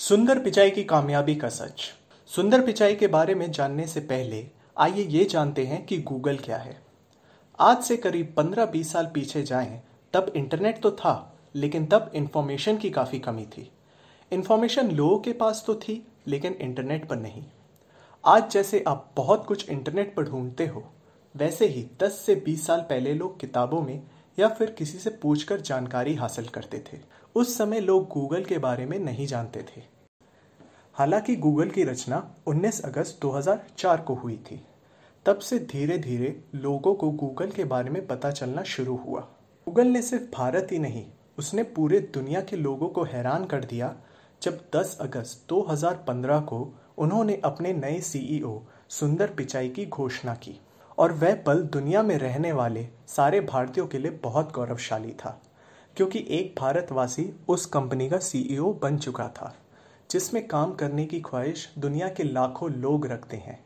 सुंदर पिचाई की कामयाबी का सच सुंदर पिचाई के बारे में जानने से पहले आइए ये जानते हैं कि गूगल क्या है आज से करीब 15-20 साल पीछे जाएं तब इंटरनेट तो था लेकिन तब इंफॉर्मेशन की काफ़ी कमी थी इंफॉर्मेशन लोगों के पास तो थी लेकिन इंटरनेट पर नहीं आज जैसे आप बहुत कुछ इंटरनेट पर ढूंढते हो वैसे ही 10 से 20 साल पहले लोग किताबों में या फिर किसी से पूछकर जानकारी हासिल करते थे उस समय लोग गूगल के बारे में नहीं जानते थे हालांकि गूगल की रचना 19 अगस्त 2004 को हुई थी तब से धीरे धीरे लोगों को गूगल के बारे में पता चलना शुरू हुआ गूगल ने सिर्फ भारत ही नहीं उसने पूरे दुनिया के लोगों को हैरान कर दिया जब 10 अगस्त 2015 को उन्होंने अपने नए सीईओ e सुंदर पिचाई की घोषणा की और वह पल दुनिया में रहने वाले सारे भारतीयों के लिए बहुत गौरवशाली था क्योंकि एक भारतवासी उस कंपनी का सीईओ e बन चुका था जिसमें काम करने की ख्वाहिश दुनिया के लाखों लोग रखते हैं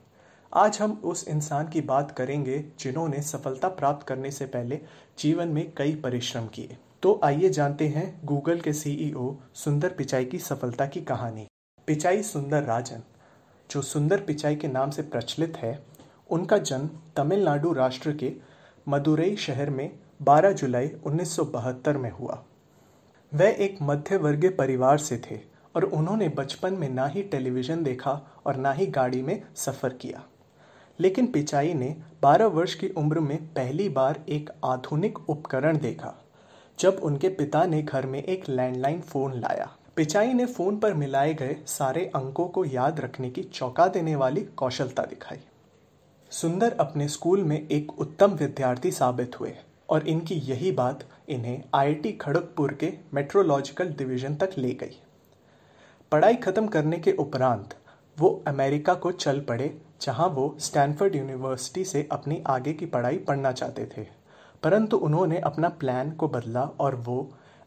आज हम उस इंसान की बात करेंगे जिन्होंने सफलता प्राप्त करने से पहले जीवन में कई परिश्रम किए तो आइए जानते हैं गूगल के सीईओ e सुंदर पिचाई की सफलता की कहानी पिचाई सुंदर राजन जो सुंदर पिचाई के नाम से प्रचलित है उनका जन्म तमिलनाडु राष्ट्र के मदुरई शहर में 12 जुलाई 1972 में हुआ वह एक मध्य वर्गीय परिवार से थे और उन्होंने बचपन में ना ही टेलीविज़न देखा और ना ही गाड़ी में सफ़र किया लेकिन पिचाई ने 12 वर्ष की उम्र में पहली बार एक आधुनिक उपकरण देखा जब उनके पिता ने घर में एक लैंडलाइन फ़ोन लाया पिचाई ने फ़ोन पर मिलाए गए सारे अंकों को याद रखने की चौंका देने वाली कौशलता दिखाई सुंदर अपने स्कूल में एक उत्तम विद्यार्थी साबित हुए और इनकी यही बात इन्हें आईआईटी खड़गपुर के मेट्रोलॉजिकल डिवीज़न तक ले गई पढ़ाई ख़त्म करने के उपरांत वो अमेरिका को चल पड़े जहां वो स्टैनफर्ड यूनिवर्सिटी से अपनी आगे की पढ़ाई पढ़ना चाहते थे परंतु उन्होंने अपना प्लान को बदला और वो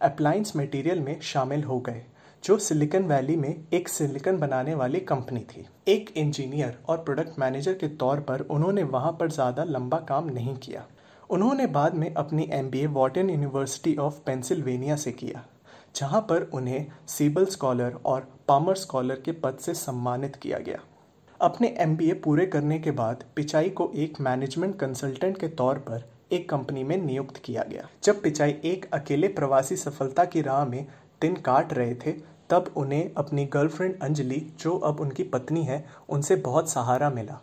अप्लाइंस मटेरियल में शामिल हो गए जो सिलिकन वैली में एक सिलिकन बनाने वाली कंपनी थी एक इंजीनियर और प्रोडक्ट मैनेजर के तौर पर उन्होंने वहाँ पर ज़्यादा लंबा काम नहीं किया उन्होंने बाद में अपनी M B Wharton University of Pennsylvania से किया जहाँ पर उन्हें सीबल स्कॉलर और पामर स्कॉलर के पद से सम्मानित किया गया अपने एम पूरे करने के बाद पिचाई को एक मैनेजमेंट कंसल्टेंट के तौर पर एक कंपनी में नियुक्त किया गया जब पिचाई एक अकेले प्रवासी सफलता की राह में दिन काट रहे थे तब उन्हें अपनी गर्लफ्रेंड अंजलि जो अब उनकी पत्नी है उनसे बहुत सहारा मिला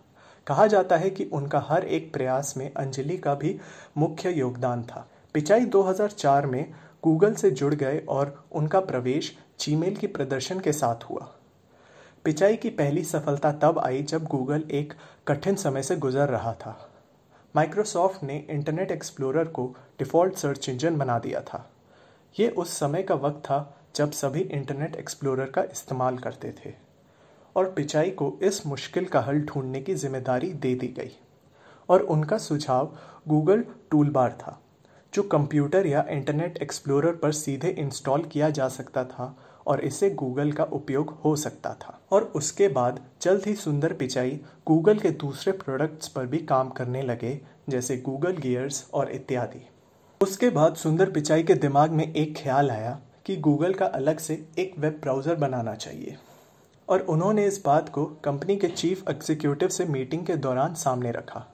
कहा जाता है कि उनका हर एक प्रयास में अंजलि का भी मुख्य योगदान था पिचाई 2004 में गूगल से जुड़ गए और उनका प्रवेश जीमेल की प्रदर्शन के साथ हुआ पिचाई की पहली सफलता तब आई जब गूगल एक कठिन समय से गुजर रहा था माइक्रोसॉफ्ट ने इंटरनेट एक्सप्लोरर को डिफ़ॉल्ट सर्च इंजन बना दिया था ये उस समय का वक्त था जब सभी इंटरनेट एक्सप्लोरर का इस्तेमाल करते थे और पिचाई को इस मुश्किल का हल ढूंढने की जिम्मेदारी दे दी गई और उनका सुझाव गूगल टूलबार था जो कंप्यूटर या इंटरनेट एक्सप्लोरर पर सीधे इंस्टॉल किया जा सकता था और इसे गूगल का उपयोग हो सकता था और उसके बाद जल्द ही सुंदर पिचाई गूगल के दूसरे प्रोडक्ट्स पर भी काम करने लगे जैसे गूगल गियर्स और इत्यादि उसके बाद सुंदर पिचाई के दिमाग में एक ख्याल आया कि गूगल का अलग से एक वेब ब्राउज़र बनाना चाहिए और उन्होंने इस बात को कंपनी के चीफ एग्जीक्यूटिव से मीटिंग के दौरान सामने रखा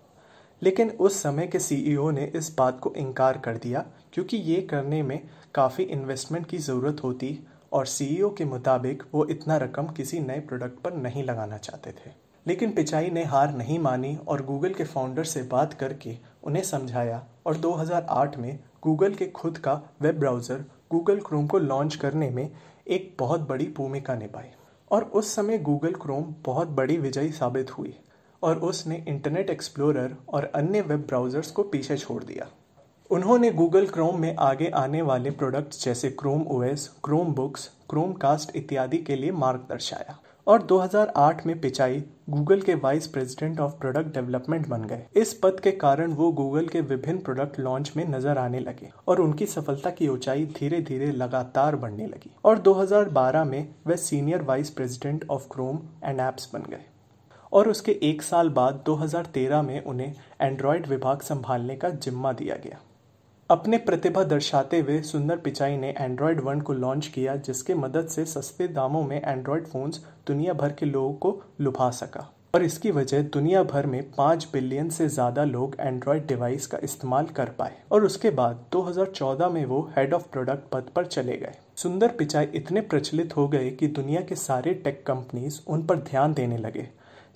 लेकिन उस समय के सीईओ e ने इस बात को इनकार कर दिया क्योंकि ये करने में काफ़ी इन्वेस्टमेंट की ज़रूरत होती और सीईओ e के मुताबिक वो इतना रकम किसी नए प्रोडक्ट पर नहीं लगाना चाहते थे लेकिन पिचाई ने हार नहीं मानी और गूगल के फाउंडर से बात करके उन्हें समझाया और 2008 में गूगल के खुद का वेब ब्राउज़र गूगल क्रोम को लॉन्च करने में एक बहुत बड़ी भूमिका निभाई और उस समय गूगल क्रोम बहुत बड़ी विजयी साबित हुई और उसने इंटरनेट एक्सप्लोरर और अन्य वेब ब्राउज़र्स को पीछे छोड़ दिया उन्होंने गूगल क्रोम में आगे आने वाले प्रोडक्ट्स जैसे Chrome OS Chromebooks Chromecast इत्यादि के लिए मार्ग दर्शाया और 2008 में पिचाई गूगल के vice president of product development बन गए इस पद के कारण वो गूगल के विभिन्न प्रोडक्ट लॉन्च में नजर आने लगे और उनकी सफलता की ऊंचाई धीरे धीरे लगातार बढ़ने लगी और 2012 में वे senior vice president of Chrome and apps बन गए और उसके एक साल बाद 2013 में उन्हें एंड्रॉयड विभाग संभालने का जिम्मा दिया गया अपने प्रतिभा दर्शाते हुए सुंदर पिचाई ने एंड्रॉयड वन को लॉन्च किया जिसके मदद से सस्ते दामों में एंड्रॉयड फ़ोन्स दुनिया भर के लोगों को लुभा सका और इसकी वजह दुनिया भर में पाँच बिलियन से ज़्यादा लोग एंड्रॉयड डिवाइस का इस्तेमाल कर पाए और उसके बाद 2014 में वो हेड ऑफ प्रोडक्ट पद पर चले गए सुंदर पिचाई इतने प्रचलित हो गए कि दुनिया के सारे टेक कंपनीज उन पर ध्यान देने लगे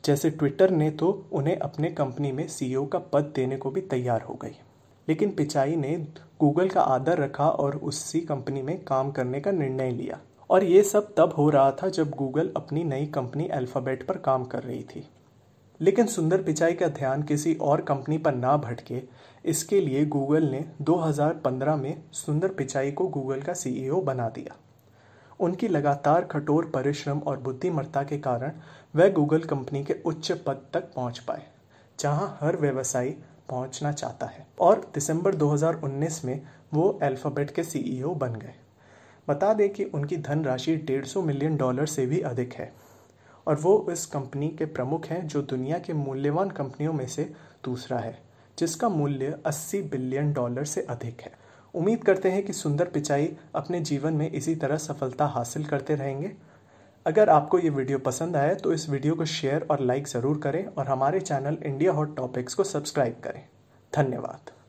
जैसे ट्विटर ने तो उन्हें अपने कंपनी में सीईओ e का पद देने को भी तैयार हो गई लेकिन पिचाई ने गूगल का आदर रखा और उसी कंपनी में काम करने का निर्णय लिया और ये सब तब हो रहा था जब गूगल अपनी नई कंपनी अल्फ़ाबेट पर काम कर रही थी लेकिन सुंदर पिचाई का ध्यान किसी और कंपनी पर ना भटके इसके लिए गूगल ने 2015 में सुंदर पिचाई को गूगल का सीईओ बना दिया उनकी लगातार कठोर परिश्रम और बुद्धिमत्ता के कारण वह गूगल कंपनी के उच्च पद तक पहुंच पाए जहां हर व्यवसायी पहुंचना चाहता है और दिसंबर 2019 में वो अल्फ़ाबेट के सीईओ e बन गए बता दें कि उनकी धनराशि 150 मिलियन डॉलर से भी अधिक है और वो इस कंपनी के प्रमुख हैं जो दुनिया के मूल्यवान कंपनियों में से दूसरा है जिसका मूल्य 80 बिलियन डॉलर से अधिक है उम्मीद करते हैं कि सुंदर पिचाई अपने जीवन में इसी तरह सफलता हासिल करते रहेंगे अगर आपको ये वीडियो पसंद आया तो इस वीडियो को शेयर और लाइक ज़रूर करें और हमारे चैनल इंडिया हॉट टॉपिक्स को सब्सक्राइब करें धन्यवाद